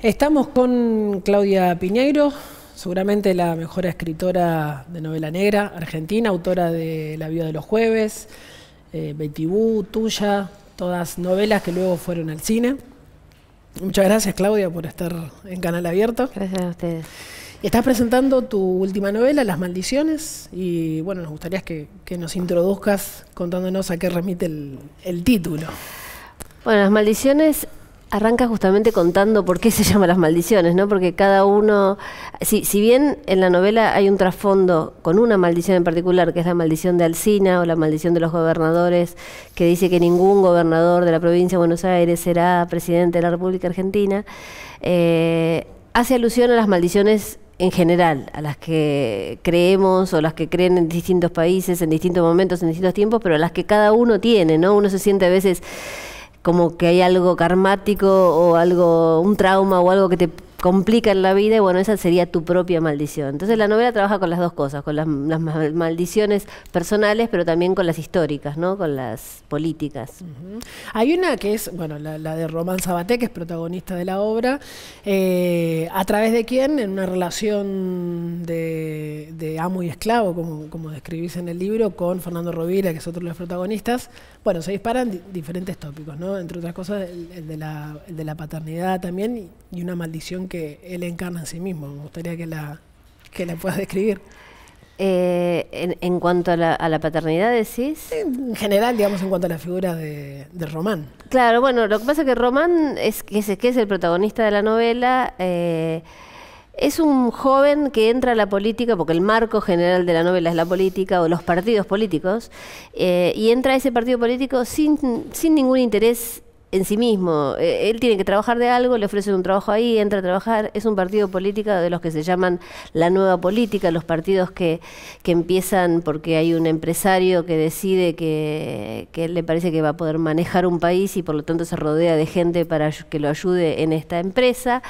Estamos con Claudia Piñeiro, seguramente la mejor escritora de novela negra argentina, autora de La vida de los jueves, eh, Betibú, Tuya, todas novelas que luego fueron al cine. Muchas gracias Claudia por estar en Canal Abierto. Gracias a ustedes. Estás presentando tu última novela, Las Maldiciones, y bueno, nos gustaría que, nos introduzcas contándonos a qué remite el título. Bueno, Las Maldiciones Arranca justamente contando por qué se llama las maldiciones, ¿no? Porque cada uno, si, bien en la novela hay un trasfondo con una maldición en particular, que es la maldición de Alcina o la maldición de los gobernadores, que dice que ningún gobernador de la provincia de Buenos Aires será presidente de la República Argentina, eh, hace alusión a las maldiciones en general, a las que creemos o las que creen en distintos países, en distintos momentos, en distintos tiempos, pero a las que cada uno tiene, ¿no? Uno se siente a veces como que hay algo karmático o algo, un trauma o algo que te complica en la vida y bueno, esa sería tu propia maldición. Entonces la novela trabaja con las dos cosas, con las, maldiciones personales, pero también con las históricas, ¿no? Con las políticas. Hay una que es, bueno, la, de Román Sabaté, que es protagonista de la obra, eh, a través de quién, en una relación de, amo y esclavo, como, como, describís en el libro, con Fernando Rovira, que es otro de los protagonistas, bueno, se disparan diferentes tópicos, ¿no? Entre otras cosas, de, la, el de la paternidad también y una maldición que él encarna en sí mismo. Me gustaría que la, que puedas describir. Eh, en, cuanto a la, paternidad, decís. En general, digamos, en cuanto a la figura de, Román. Claro, bueno, lo que pasa es que Román, que, es, que es el protagonista de la novela, eh, es un joven que entra a la política, porque el marco general de la novela es la política o los partidos políticos, eh, y entra a ese partido político sin, sin ningún interés en sí mismo. Eh, él tiene que trabajar de algo, le ofrecen un trabajo ahí, entra a trabajar. Es un partido político de los que se llaman la nueva política, los partidos que, empiezan porque hay un empresario que decide que, le parece que va a poder manejar un país y por lo tanto se rodea de gente para que lo ayude en esta empresa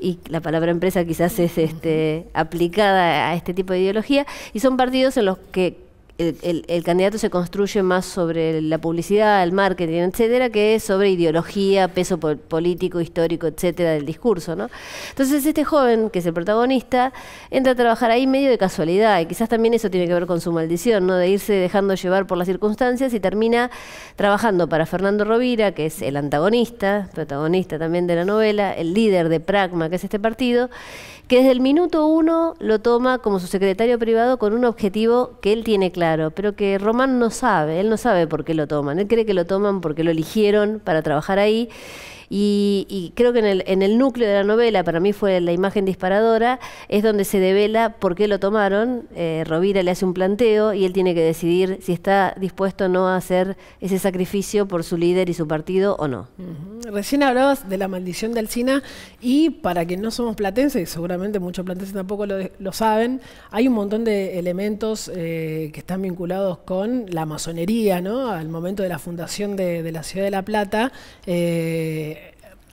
y la palabra empresa quizás es este, aplicada a este tipo de ideología, y son partidos en los que el, candidato se construye más sobre la publicidad, el marketing, etcétera, que sobre ideología, peso político, histórico, etcétera, del discurso, ¿no? Entonces, este joven, que es el protagonista, entra a trabajar ahí medio de casualidad, y quizás también eso tiene que ver con su maldición, ¿no? De irse dejando llevar por las circunstancias y termina trabajando para Fernando Rovira, que es el antagonista, protagonista también de la novela, el líder de Pragma, que es este partido, que desde el minuto uno lo toma como su secretario privado con un objetivo que él tiene claro, pero que Román no sabe, él no sabe por qué lo toman, él cree que lo toman porque lo eligieron para trabajar ahí y, creo que en el, núcleo de la novela, para mí fue la imagen disparadora, es donde se devela por qué lo tomaron. Eh, Rovira le hace un planteo y él tiene que decidir si está dispuesto o no a hacer ese sacrificio por su líder y su partido o no. Recién hablabas de la maldición de alcina y para que no somos platenses, y seguramente muchos platenses tampoco lo, saben, hay un montón de elementos eh, que están vinculados con la masonería, ¿no? Al momento de la fundación de, la ciudad de La Plata, eh,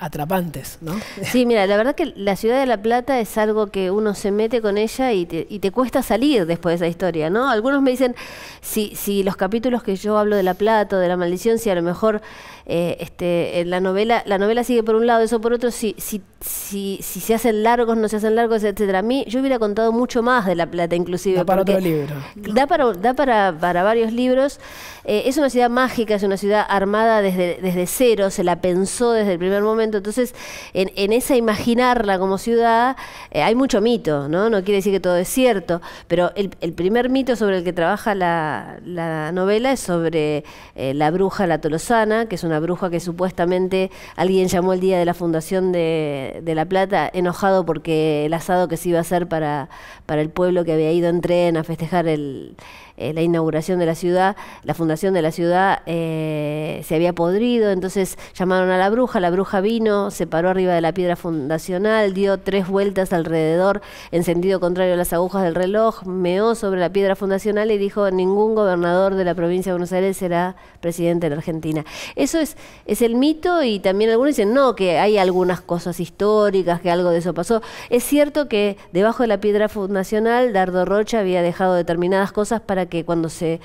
atrapantes, ¿no? Sí, mira, la verdad que la ciudad de La Plata es algo que uno se mete con ella y te, cuesta salir después de esa historia, ¿no? Algunos me dicen, si, si los capítulos que yo hablo de La Plata, o de la maldición, si a lo mejor eh, este, la novela la novela sigue por un lado, eso por otro, si, si, si, si se hacen largos, no se hacen largos, etcétera. A mí yo hubiera contado mucho más de La Plata, inclusive. Da para otro libro. Da para, para, varios libros. Eh, es una ciudad mágica, es una ciudad armada desde, desde cero, se la pensó desde el primer momento entonces, en, esa imaginarla como ciudad, eh, hay mucho mito, ¿no? No quiere decir que todo es cierto, pero el, primer mito sobre el que trabaja la, novela es sobre eh, la bruja La Tolosana, que es una bruja que supuestamente alguien llamó el día de la fundación de, La Plata enojado porque el asado que se iba a hacer para el pueblo que había ido en tren a festejar el eh, la inauguración de la ciudad, la fundación de la ciudad eh, se había podrido, entonces llamaron a la bruja, la bruja vino, se paró arriba de la piedra fundacional, dio tres vueltas alrededor en sentido contrario a las agujas del reloj, meó sobre la piedra fundacional y dijo, ningún gobernador de la provincia de Buenos Aires será presidente de la Argentina. Eso es, es el mito y también algunos dicen, no, que hay algunas cosas históricas, que algo de eso pasó. Es cierto que debajo de la piedra fundacional, Dardo Rocha había dejado determinadas cosas para que que cuando se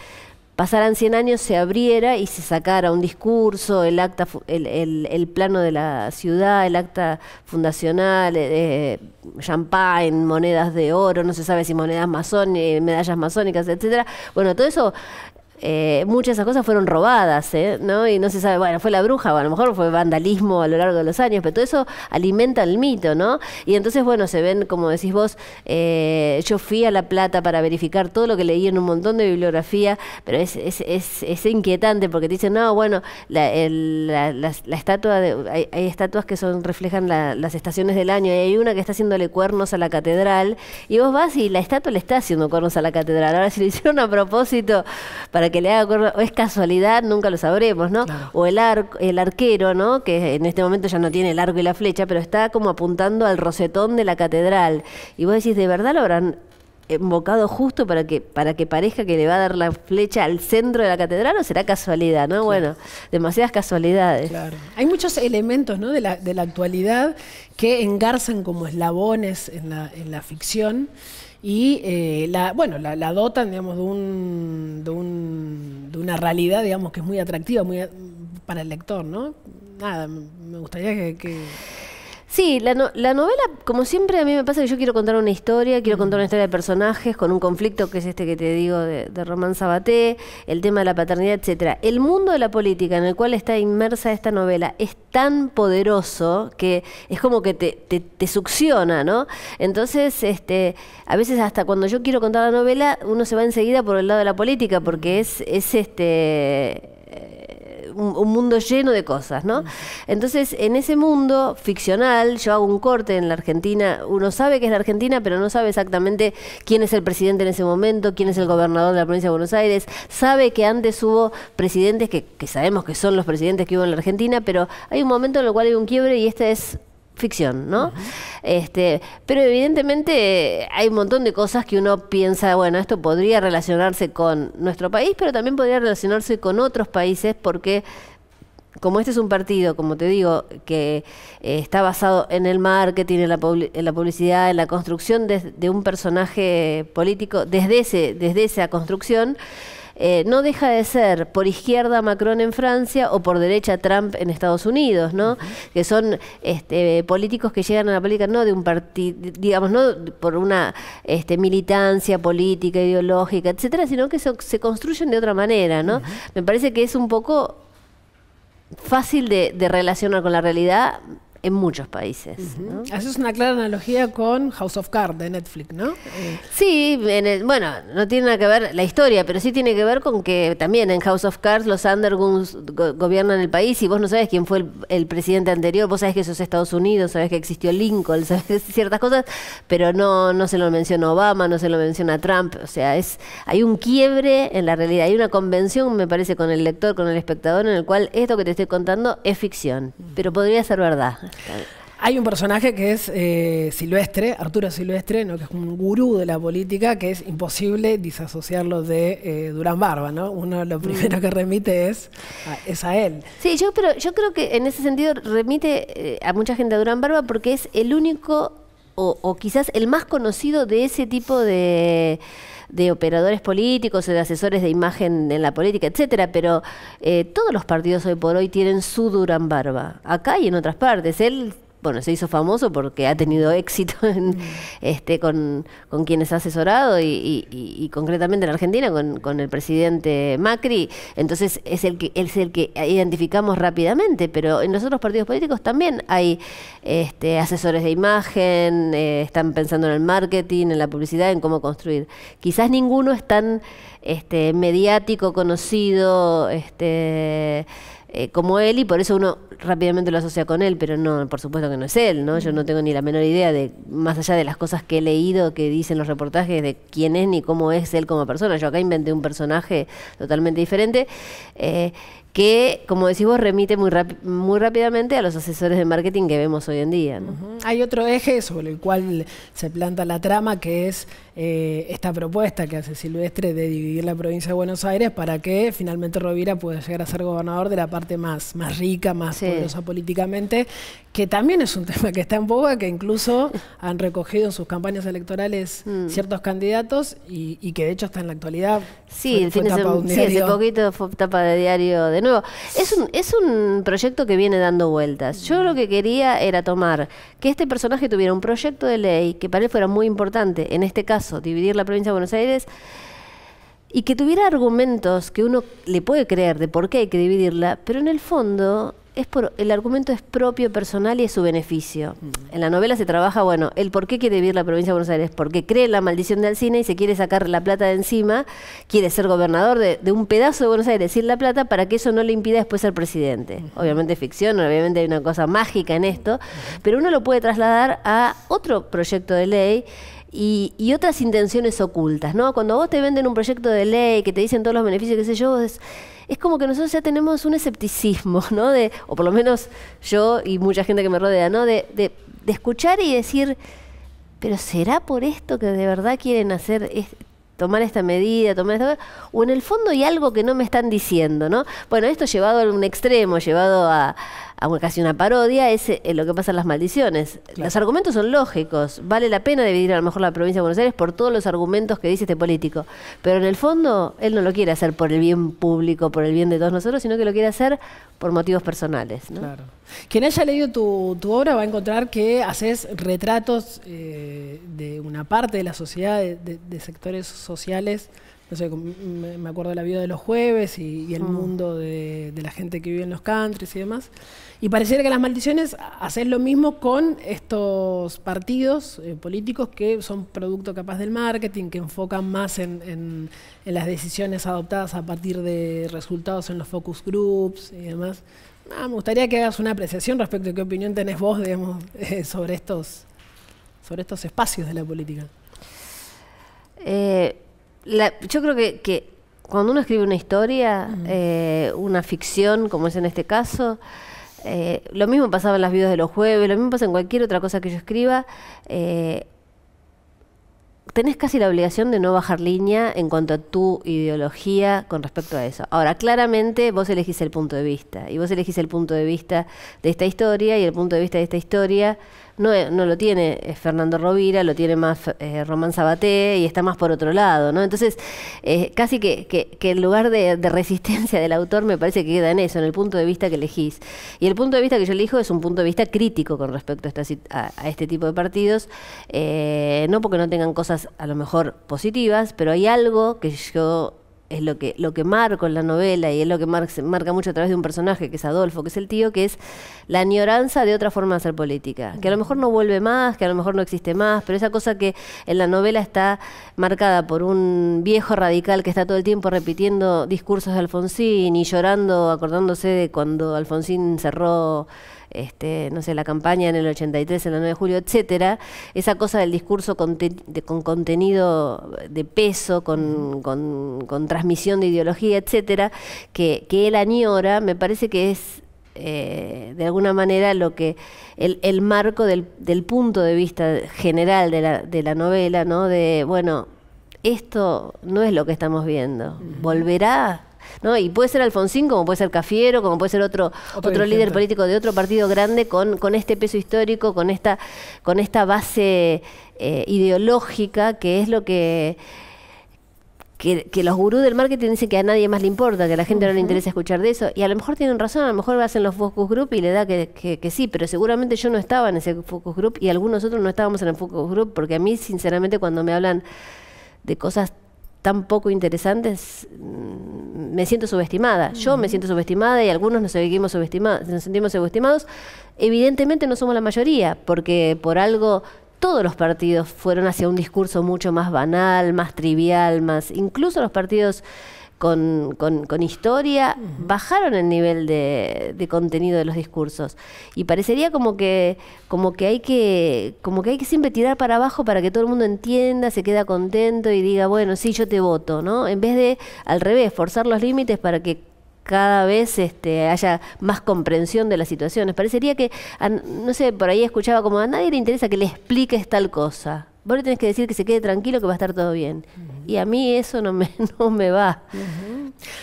pasaran 100 años se abriera y se sacara un discurso, el acta, el, el, plano de la ciudad, el acta fundacional, eh, eh, champagne, monedas de oro, no se sabe si monedas masónicas, eh, medallas masónicas, etcétera. Bueno, todo eso eh, muchas de esas cosas fueron robadas, ¿eh? ¿no? Y no se sabe, bueno, fue la bruja, o a lo mejor fue vandalismo a lo largo de los años, pero todo eso alimenta el mito, ¿no? Y entonces, bueno, se ven, como decís vos, eh, yo fui a La Plata para verificar todo lo que leí en un montón de bibliografía, pero es, es, inquietante porque te dicen, no, bueno, la, estatua, de, hay, estatuas que son reflejan las estaciones del año, y hay una que está haciéndole cuernos a la catedral, y vos vas y la estatua le está haciendo cuernos a la catedral. Ahora, si lo hicieron a propósito para que le haga o es casualidad, nunca lo sabremos, ¿no? O el, el arquero, ¿no? Que en este momento ya no tiene el arco y la flecha, pero está como apuntando al rosetón de la catedral. Y vos decís, ¿de verdad lo habrán embocado justo para que para que parezca que le va a dar la flecha al centro de la catedral o será casualidad no bueno demasiadas casualidades claro. hay muchos elementos ¿no? de, la, de la actualidad que engarzan como eslabones en la, en la ficción y eh, la, bueno, la, la, dotan digamos, de, un, de, un, de, una realidad digamos, que es muy atractiva muy, para el lector. ¿no? Nada, me gustaría que Sí, la, novela, como siempre, a mí me pasa que yo quiero contar una historia, quiero contar una historia de personajes con un conflicto que es este que te digo de, de Román Sabaté, el tema de la paternidad, etcétera. El mundo de la política en el cual está inmersa esta novela es tan poderoso que es como que te, te succiona, ¿no? Entonces, este, a veces hasta cuando yo quiero contar la novela, uno se va enseguida por el lado de la política porque es, es este un, mundo lleno de cosas, ¿no? Entonces, en ese mundo ficcional, yo hago un corte en la Argentina, uno sabe que es la Argentina, pero no sabe exactamente quién es el presidente en ese momento, quién es el gobernador de la provincia de Buenos Aires, sabe que antes hubo presidentes que, sabemos que son los presidentes que hubo en la Argentina, pero hay un momento en el cual hay un quiebre y este es ficción, ¿no? este, pero evidentemente hay un montón de cosas que uno piensa, bueno, esto podría relacionarse con nuestro país, pero también podría relacionarse con otros países porque como este es un partido, como te digo, que eh, está basado en el marketing, en la, la publicidad, en la construcción de, de, un personaje político, desde, ese, desde esa construcción, eh, no deja de ser por izquierda Macron en Francia o por derecha Trump en Estados Unidos, ¿no? Que son este, políticos que llegan a la política no de un partido, digamos, no por una este, militancia política, ideológica, etcétera, sino que se construyen de otra manera, ¿no? Me parece que es un poco fácil de relacionar con la realidad en muchos países. Uh es una clara analogía con House of Cards de Netflix, ¿no? Eh, sí, bueno, no tiene nada que ver la historia, pero sí tiene que ver con que también en House of Cards los Underguns gobiernan el país y vos no sabes quién fue el, presidente anterior, vos sabes que eso es Estados Unidos, Sabes que existió Lincoln, sabés ciertas cosas, pero no, no se lo menciona Obama, no se lo menciona Trump, o sea, es hay un quiebre en la realidad, hay una convención, me parece, con el lector, con el espectador, en el cual esto que te estoy contando es ficción, pero podría ser verdad. Hay un personaje que es eh, Silvestre, Arturo Silvestre, ¿no? que es un gurú de la política, que es imposible disasociarlo de eh, Durán Barba, ¿no? Uno lo mm. primero que remite es a, él. Sí, yo, pero yo creo que en ese sentido remite eh, a mucha gente a Durán Barba porque es el único o quizás el más conocido de ese tipo de de operadores políticos, de asesores de imagen en la política, etcétera, pero eh, todos los partidos hoy por hoy tienen su Durán Barba, acá y en otras partes. Él bueno, se hizo famoso porque ha tenido éxito mm. este, con, quienes ha asesorado y, concretamente en Argentina con, el presidente Macri. Entonces es el que es el que identificamos rápidamente, pero en los otros partidos políticos también hay este, asesores de imagen, eh, están pensando en el marketing, en la publicidad, en cómo construir. Quizás ninguno es tan este, mediático, conocido, este, eh, como él y por eso uno rápidamente lo asocia con él, pero no, por supuesto que no es él, ¿no? Yo no mm. tengo ni la menor idea de, más allá de las cosas que he leído, que dicen los reportajes, de quién es ni cómo es él como persona. Yo acá inventé un personaje totalmente diferente. Eh, que, como decís vos, remite muy, rápidamente a los asesores de marketing que vemos hoy en día. Hay otro eje sobre el cual se planta la trama, que es eh, esta propuesta que hace Silvestre de dividir la provincia de Buenos Aires para que finalmente Rovira pueda llegar a ser gobernador de la parte más, más rica, más, políticamente, que también es un tema que está en boga, que incluso han recogido en sus campañas electorales mm. ciertos candidatos y, que de hecho está en la actualidad. Sí, el fin de un, poquito fue tapa de diario de nuevo. Es un, es un proyecto que viene dando vueltas. Yo lo que quería era tomar que este personaje tuviera un proyecto de ley que para él fuera muy importante, en este caso, dividir la provincia de Buenos Aires y que tuviera argumentos que uno le puede creer de por qué hay que dividirla, pero en el fondo es por, el argumento es propio, personal y es su beneficio. Mm. En la novela se trabaja, bueno, el por qué quiere vivir la provincia de Buenos Aires, porque cree en la maldición de Alcina y se quiere sacar la plata de encima, quiere ser gobernador de, un pedazo de Buenos Aires sin la plata para que eso no le impida después ser presidente. Obviamente es ficción, obviamente hay una cosa mágica en esto, pero uno lo puede trasladar a otro proyecto de ley y, otras intenciones ocultas, ¿no? Cuando vos te venden un proyecto de ley, que te dicen todos los beneficios, qué sé yo, es, es como que nosotros ya tenemos un escepticismo, ¿no? De, o por lo menos yo y mucha gente que me rodea, ¿no? De, escuchar y decir, pero ¿será por esto que de verdad quieren hacer es, tomar esta medida, tomar O en el fondo hay algo que no me están diciendo, ¿no? Bueno, esto llevado a un extremo, llevado a, casi una parodia, es eh, lo que pasa en las maldiciones. Los argumentos son lógicos. Vale la pena dividir a lo mejor la provincia de Buenos Aires por todos los argumentos que dice este político. Pero en el fondo, él no lo quiere hacer por el bien público, por el bien de todos nosotros, sino que lo quiere hacer por motivos personales. Claro. Quien haya leído tu, tu, obra va a encontrar que haces retratos eh, de una parte de la sociedad, de sectores sociales no sé, me acuerdo de la vida de los jueves y, el mm. mundo de, la gente que vive en los countries y demás. Y pareciera que las maldiciones hacen lo mismo con estos partidos eh, políticos que son producto capaz del marketing, que enfocan más en, las decisiones adoptadas a partir de resultados en los focus groups y demás. Ah, me gustaría que hagas una apreciación respecto a qué opinión tenés vos, digamos, eh, sobre estos sobre estos espacios de la política. Eh yo creo que, cuando uno escribe una historia, mm. eh, una ficción, como es en este caso, eh, lo mismo pasaba en las vidas de los jueves, lo mismo pasa en cualquier otra cosa que yo escriba. Eh, tenés casi la obligación de no bajar línea en cuanto a tu ideología con respecto a eso. Ahora, claramente vos elegís el punto de vista, y vos elegís el punto de vista de esta historia y el punto de vista de esta historia no, eh, no lo tiene eh, Fernando Rovira, lo tiene más eh, Román Sabaté y está más por otro lado, ¿no? Entonces, eh, casi que, que, el lugar de, resistencia del autor me parece que queda en eso, en el punto de vista que elegís. Y el punto de vista que yo elijo es un punto de vista crítico con respecto a, este tipo de partidos, no porque no tengan cosas a lo mejor positivas, pero hay algo que yo es lo que, lo que marco en la novela y es lo que marca mucho a través de un personaje que es Adolfo, que es el tío, que es la añoranza de otra forma de hacer política, que a lo mejor no vuelve más, que a lo mejor no existe más, pero esa cosa que en la novela está marcada por un viejo radical que está todo el tiempo repitiendo discursos de Alfonsín y llorando, acordándose de cuando Alfonsín cerró este, no sé, la campaña en el 83, en el 9 de julio, etcétera, esa cosa del discurso con contenido de peso, con, transmisión de ideología, etcétera, que, que él añora, me parece que es eh, de alguna manera lo que el, el marco del, punto de vista general de la, de la novela, ¿no? De, bueno, esto no es lo que estamos viendo. ¿Volverá? ¿no? Y puede ser Alfonsín, como puede ser Cafiero, como puede ser otro, otro, líder político de otro partido grande con, con este peso histórico, con esta, con esta base eh, ideológica que es lo que que, los gurús del marketing dicen que a nadie más le importa, que a la gente no le interesa escuchar de eso. Y a lo mejor tienen razón, a lo mejor hacen los focus group y le da que, que, sí, pero seguramente yo no estaba en ese focus group y algunos otros no estábamos en el focus group, porque a mí, sinceramente, cuando me hablan de cosas tan poco interesantes, mm, me siento subestimada. Yo me siento subestimada y algunos nos seguimos subestimados, nos sentimos subestimados. Evidentemente no somos la mayoría, porque por algo todos los partidos fueron hacia un discurso mucho más banal, más trivial, más incluso los partidos con, historia, bajaron el nivel de, contenido de los discursos. Y parecería como que, como que hay que, como que hay que siempre tirar para abajo para que todo el mundo entienda, se queda contento y diga, bueno, sí, yo te voto, ¿no? En vez de, al revés, forzar los límites para que cada vez este, haya más comprensión de las situaciones. Parecería que, no sé, por ahí escuchaba como a nadie le interesa que le expliques tal cosa vos le tenés que decir que se quede tranquilo que va a estar todo bien. Y a mí eso no me, va.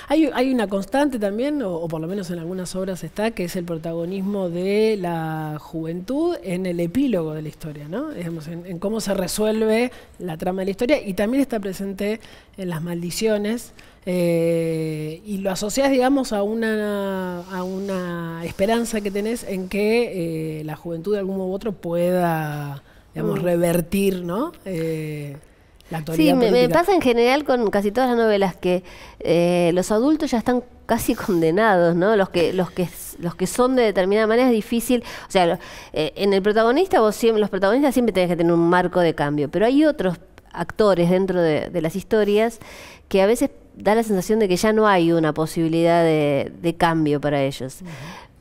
hay, una constante también, o, por lo menos en algunas obras está, que es el protagonismo de la juventud en el epílogo de la historia, ¿no? en, cómo se resuelve la trama de la historia y también está presente en las maldiciones. Eh, y lo asocias, digamos, a una, a una esperanza que tenés en que eh, la juventud de algún modo u otro pueda digamos, mm. revertir, ¿no? Eh, la actualidad sí, me, pasa en general con casi todas las novelas que eh, los adultos ya están casi condenados, ¿no? Los que, los que, los que son de determinada manera es difícil. O sea, eh, en el protagonista, vos siempre, los protagonistas siempre tenés que tener un marco de cambio, pero hay otros actores dentro de, las historias que a veces da la sensación de que ya no hay una posibilidad de, cambio para ellos.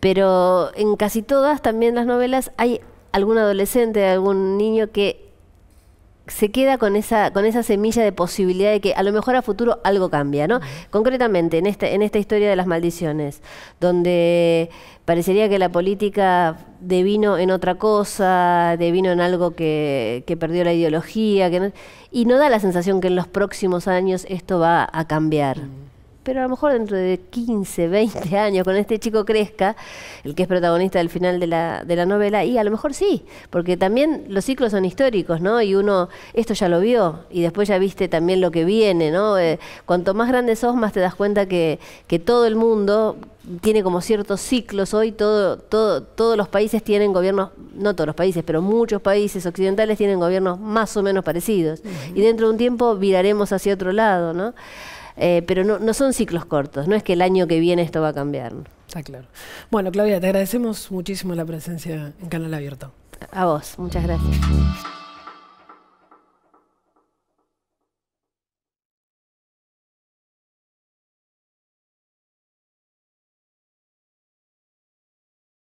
Pero en casi todas también las novelas hay algún adolescente, algún niño que se queda con esa, con esa semilla de posibilidad de que a lo mejor a futuro algo cambia, ¿no? Concretamente, en esta, en esta historia de las maldiciones, donde parecería que la política devino en otra cosa, devino en algo que, que perdió la ideología, y no da la sensación que en los próximos años esto va a cambiar pero a lo mejor dentro de 15, 20 años, con este chico crezca, el que es protagonista del final de la, de la novela, y a lo mejor sí, porque también los ciclos son históricos, ¿no? Y uno, esto ya lo vio, y después ya viste también lo que viene, ¿no? Eh, cuanto más grande sos, más te das cuenta que, todo el mundo tiene como ciertos ciclos hoy, todo, todo, todos los países tienen gobiernos, no todos los países, pero muchos países occidentales tienen gobiernos más o menos parecidos. Y dentro de un tiempo viraremos hacia otro lado, ¿no? Eh, pero no, no son ciclos cortos, no es que el año que viene esto va a cambiar. Está claro. Bueno, Claudia, te agradecemos muchísimo la presencia en Canal Abierto. A vos, muchas gracias.